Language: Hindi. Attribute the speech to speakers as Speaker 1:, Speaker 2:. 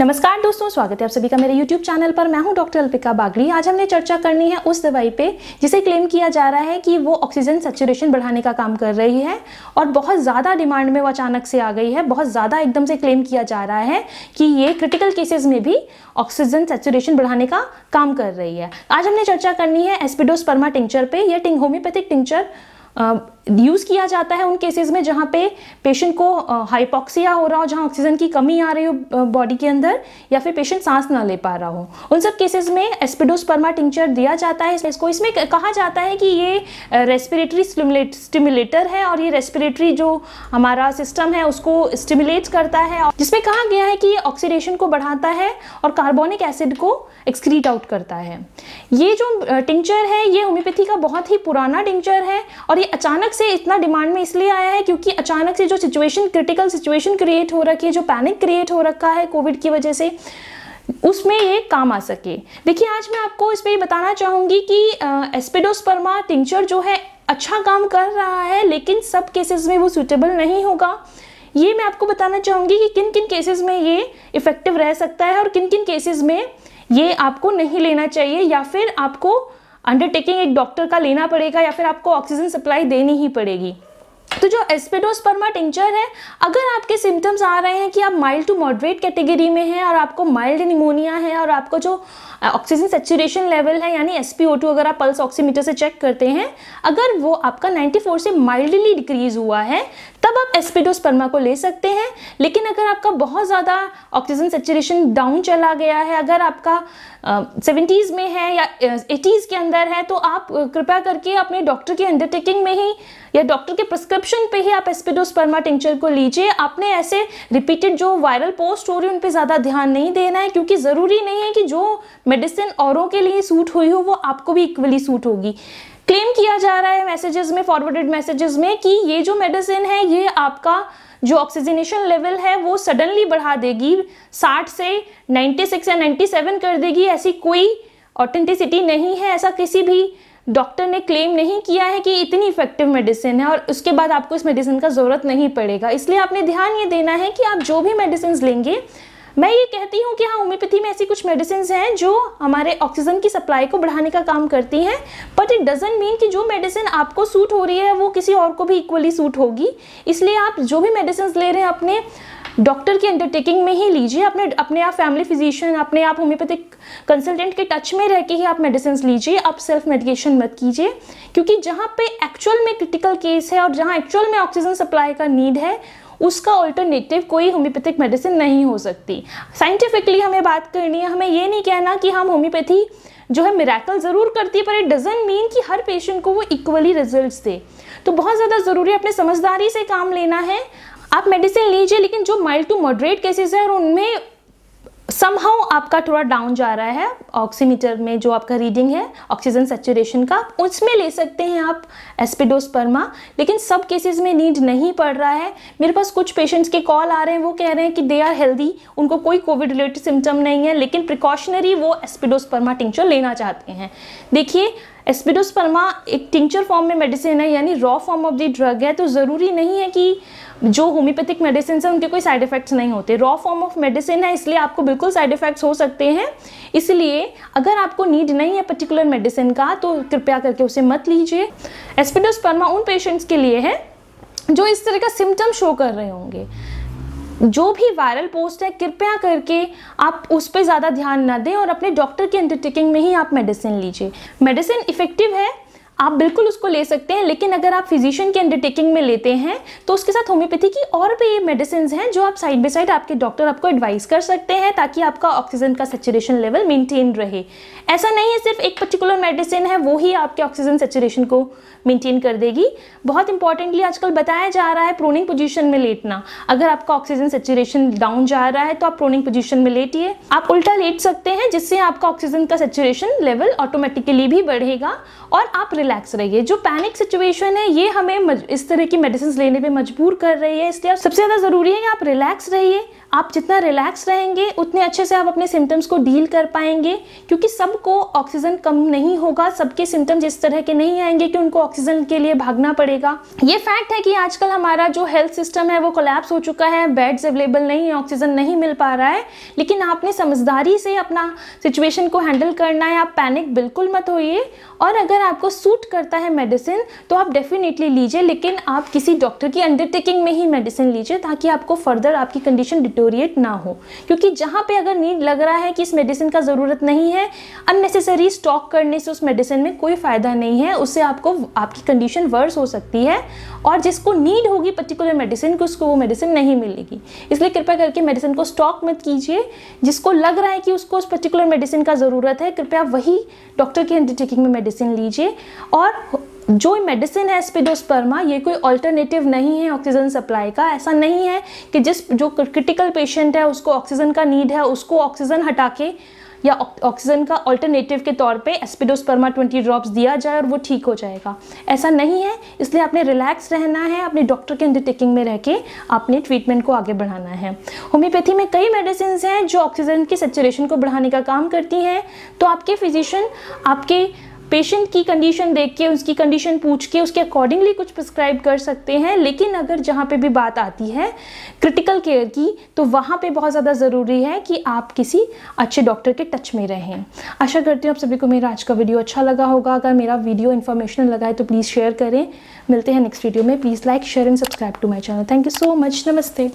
Speaker 1: नमस्कार दोस्तों स्वागत है आप सभी का मेरे YouTube चैनल पर मैं हूं डॉक्टर अल्पिका बागड़ी आज हमने चर्चा करनी है उस दवाई पे जिसे क्लेम किया जा रहा है कि वो ऑक्सीजन सेचुरेशन बढ़ाने का काम कर रही है और बहुत ज़्यादा डिमांड में वो अचानक से आ गई है बहुत ज़्यादा एकदम से क्लेम किया जा रहा है कि ये क्रिटिकल केसेज में भी ऑक्सीजन सेचुरेशन बढ़ाने का काम कर रही है आज हमने चर्चा करनी है एस्पिडोस्पर्मा टिंचर पर यह टिंग होम्योपैथिक टिंचर यूज़ किया जाता है उन केसेस में जहाँ पे पेशेंट को हाइपोक्सिया हो रहा हो जहाँ ऑक्सीजन की कमी आ रही हो बॉडी के अंदर या फिर पेशेंट सांस ना ले पा रहा हो उन सब केसेस में एस्पिडोस्पर्मा टिंचर दिया जाता है इसको इसमें कहा जाता है कि ये रेस्पिरेटरी स्टिमुलेटर है और ये रेस्पिरेटरी जो हमारा सिस्टम है उसको स्टिमुलेट करता है जिसमें कहा गया है कि ऑक्सीडेशन को बढ़ाता है और कार्बोनिक एसिड को एक्सक्रीट आउट करता है ये जो टिंचर है ये होम्योपैथी का बहुत ही पुराना टिंचर है और ये अचानक से इतना डिमांड में इसलिए आया है क्योंकि अचानक से जो सिचुएशन क्रिटिकल सिचुएशन क्रिएट हो रखी है जो पैनिक क्रिएट हो रखा है कोविड की वजह से उसमें ये काम आ सके देखिए आज मैं आपको इस पर बताना चाहूँगी कि एस्पिडोस्पर्मा टिंचर जो है अच्छा काम कर रहा है लेकिन सब केसेस में वो सूटेबल नहीं होगा ये मैं आपको बताना चाहूँगी कि किन किन केसेस में ये इफ़ेक्टिव रह सकता है और किन किन केसेस में ये आपको नहीं लेना चाहिए या फिर आपको अंडरटेकिंग एक डॉक्टर का लेना पड़ेगा या फिर आपको ऑक्सीजन सप्लाई देनी ही पड़ेगी तो जो एस्पिडोस्पर्मा टिंचर है अगर आपके सिम्टम्स आ रहे हैं कि आप माइल्ड टू मॉडरेट कैटेगरी में हैं और आपको माइल्ड निमोनिया है और आपको जो ऑक्सीजन सेचुरेशन लेवल है यानी एस अगर आप पल्स ऑक्सीमीटर से चेक करते हैं अगर वो आपका 94 से माइल्डली डिक्रीज हुआ है तब आप एस्पिडोस्पर्मा को ले सकते हैं लेकिन अगर आपका बहुत ज़्यादा ऑक्सीजन सेचुरेशन डाउन चला गया है अगर आपका सेवेंटीज़ में है या एटीज़ के अंदर है तो आप कृपया करके अपने डॉक्टर की अंडरटेकिंग में ही या डॉक्टर के प्रिस्क्रिप्शन डिस्क्रिप्शन पे ही आप एस्पिडोस्पर्मा टिंचर को लीजिए आपने ऐसे रिपीटेड जो वायरल पोस्ट हो रही है उन पर ज़्यादा ध्यान नहीं देना है क्योंकि ज़रूरी नहीं है कि जो मेडिसिन औरों के लिए सूट हुई हो वो आपको भी इक्वली सूट होगी क्लेम किया जा रहा है मैसेजेस में फॉरवर्डेड मैसेजेस में कि ये जो मेडिसिन है ये आपका जो ऑक्सीजनेशन लेवल है वो सडनली बढ़ा देगी 60 से 96 या 97 कर देगी ऐसी कोई ऑथेंटिसिटी नहीं है ऐसा किसी भी डॉक्टर ने क्लेम नहीं किया है कि इतनी इफेक्टिव मेडिसिन है और उसके बाद आपको इस मेडिसिन का ज़रूरत नहीं पड़ेगा इसलिए आपने ध्यान ये देना है कि आप जो भी मेडिसिन लेंगे मैं ये कहती हूँ कि हाँ होम्योपैथी में ऐसी कुछ मेडिसिन हैं जो हमारे ऑक्सीजन की सप्लाई को बढ़ाने का काम करती हैं बट इट डजेंट मीन कि जो मेडिसिन आपको सूट हो रही है वो किसी और को भी इक्वली सूट होगी इसलिए आप जो भी मेडिसिन ले रहे हैं अपने डॉक्टर की अंडरटेकिंग में ही लीजिए अपने अपने आप फैमिली फिजिशियन अपने आप होम्योपैथिक कंसल्टेंट के टच में रह के ही आप मेडिसिन लीजिए आप सेल्फ मेडिकेशन मत कीजिए क्योंकि जहाँ पे एक्चुअल में क्रिटिकल केस है और जहाँ एक्चुअल में ऑक्सीजन सप्लाई का नीड है उसका ऑल्टरनेटिव कोई होम्योपैथिक मेडिसिन नहीं हो सकती साइंटिफिकली हमें बात करनी है हमें ये नहीं कहना कि हम होम्योपैथी जो है मिराकल ज़रूर करती है पर इट डजेंट मीन कि हर पेशेंट को वो इक्वली रिजल्ट दे तो बहुत ज़्यादा ज़रूरी है अपने समझदारी से काम लेना है आप मेडिसिन लीजिए लेकिन जो माइल्ड टू मॉडरेट केसेस है उनमें समहाउ आपका थोड़ा डाउन जा रहा है ऑक्सीमीटर में जो आपका रीडिंग है ऑक्सीजन सेचुरेशन का उसमें ले सकते हैं आप परमा लेकिन सब केसेस में नीड नहीं पड़ रहा है मेरे पास कुछ पेशेंट्स के कॉल आ रहे हैं वो कह रहे हैं कि दे आर हेल्दी उनको कोई कोविड रिलेटेड सिम्टम नहीं है लेकिन प्रिकॉशनरी वो परमा टिंचर लेना चाहते हैं देखिए एस्पिडोस्पर्मा एक टिंचर फॉर्म में मेडिसिन है यानी raw form of the drug है तो ज़रूरी नहीं है कि जो होम्योपैथिक मेडिसिन है उनके कोई साइड इफेक्ट्स नहीं होते रॉ फॉर्म ऑफ मेडिसिन है इसलिए आपको बिल्कुल साइड इफेक्ट्स हो सकते हैं इसलिए अगर आपको नीड नहीं है पर्टिकुलर मेडिसिन का तो कृपया करके उसे मत लीजिए एस्पिडोस्पर्मा उन पेशेंट्स के लिए है जो इस तरह का सिम्टम शो कर रहे होंगे जो भी वायरल पोस्ट है कृपया करके आप उस पर ज़्यादा ध्यान ना दें और अपने डॉक्टर की अंडरटेकिंग में ही आप मेडिसिन लीजिए मेडिसिन इफ़ेक्टिव है आप बिल्कुल उसको ले सकते हैं लेकिन अगर आप फिजिशियन के अंडरटेकिंग में लेते हैं तो उसके साथ होम्योपैथी की और भी मेडिसिन हैं जो आप साइड बाई साइड आपके डॉक्टर आपको एडवाइस कर सकते हैं ताकि आपका ऑक्सीजन का सेचुरेशन लेवल मेंटेन रहे ऐसा नहीं है सिर्फ एक पर्टिकुलर मेडिसिन है वो ही आपके ऑक्सीजन सेचुरेशन को मेंटेन कर देगी बहुत इंपॉर्टेंटली आजकल बताया जा रहा है प्रोनिंग पोजिशन में लेटना अगर आपका ऑक्सीजन सेचुरेशन डाउन जा रहा है तो आप प्रोनिंग पोजिशन में लेटिए आप उल्टा लेट सकते हैं जिससे आपका ऑक्सीजन का सेचुरेशन लेवल ऑटोमेटिकली भी बढ़ेगा और आप रिलैक्स रहिए जो पैनिक सिचुएशन है ये हमें इस तरह की मेडिसिन लेने पर मजबूर कर रही है इसलिए सबसे ज़्यादा ज़रूरी है कि आप रिलैक्स रहिए आप जितना रिलैक्स रहेंगे उतने अच्छे से आप अपने सिम्टम्स को डील कर पाएंगे क्योंकि सबको ऑक्सीजन कम नहीं होगा सबके सिम्टम्स इस तरह के नहीं आएंगे कि उनको ऑक्सीजन के लिए भागना पड़ेगा ये फैक्ट है कि आजकल हमारा जो हेल्थ सिस्टम है वो कोलैप्स हो चुका है बेड्स अवेलेबल नहीं है ऑक्सीजन नहीं मिल पा रहा है लेकिन आपने समझदारी से अपना सिचुएशन को हैंडल करना है आप पैनिक बिल्कुल मत होइए और अगर आपको सूट सूट करता है मेडिसिन तो आप डेफिनेटली लीजिए लेकिन आप किसी डॉक्टर की अंडरटेकिंग में ही मेडिसिन लीजिए ताकि आपको फर्दर आपकी कंडीशन डिटोरिएट ना हो क्योंकि जहाँ पे अगर नीड लग रहा है कि इस मेडिसिन का ज़रूरत नहीं है अननेसेसरी स्टॉक करने से उस मेडिसिन में कोई फ़ायदा नहीं है उससे आपको आपकी कंडीशन वर्स हो सकती है और जिसको नीड होगी पर्टिकुलर मेडिसिन की उसको वो मेडिसिन नहीं मिलेगी इसलिए कृपया करके मेडिसिन को स्टॉक मत कीजिए जिसको लग रहा है कि उसको उस पर्टिकुलर मेडिसिन का ज़रूरत है कृपया वही डॉक्टर की अंडरटेकिंग में मेडिसिन लीजिए और जो मेडिसिन है स्पिडोस्पर्मा ये कोई अल्टरनेटिव नहीं है ऑक्सीजन सप्लाई का ऐसा नहीं है कि जिस जो क्रिटिकल पेशेंट है उसको ऑक्सीजन का नीड है उसको ऑक्सीजन हटा के या ऑक्सीजन का अल्टरनेटिव के तौर पे एस्पिडोस्पर्मा 20 ड्रॉप्स दिया जाए और वो ठीक हो जाएगा ऐसा नहीं है इसलिए आपने रिलैक्स रहना है अपने डॉक्टर के अंडरटेकिंग में रह के अपने ट्रीटमेंट को आगे बढ़ाना है होम्योपैथी में कई मेडिसिन हैं जो ऑक्सीजन की सेचुरेशन को बढ़ाने का काम करती हैं तो आपके फिजिशियन आपके पेशेंट की कंडीशन देख के उसकी कंडीशन पूछ के उसके अकॉर्डिंगली कुछ प्रिस्क्राइब कर सकते हैं लेकिन अगर जहाँ पे भी बात आती है क्रिटिकल केयर की तो वहाँ पे बहुत ज़्यादा ज़रूरी है कि आप किसी अच्छे डॉक्टर के टच में रहें आशा करती हूँ आप सभी को मेरा आज का वीडियो अच्छा लगा होगा अगर मेरा वीडियो इन्फॉर्मेशनल लगा है तो प्लीज़ शेयर करें मिलते हैं नेक्स्ट वीडियो में please like share and subscribe to my channel thank you so much नमस्ते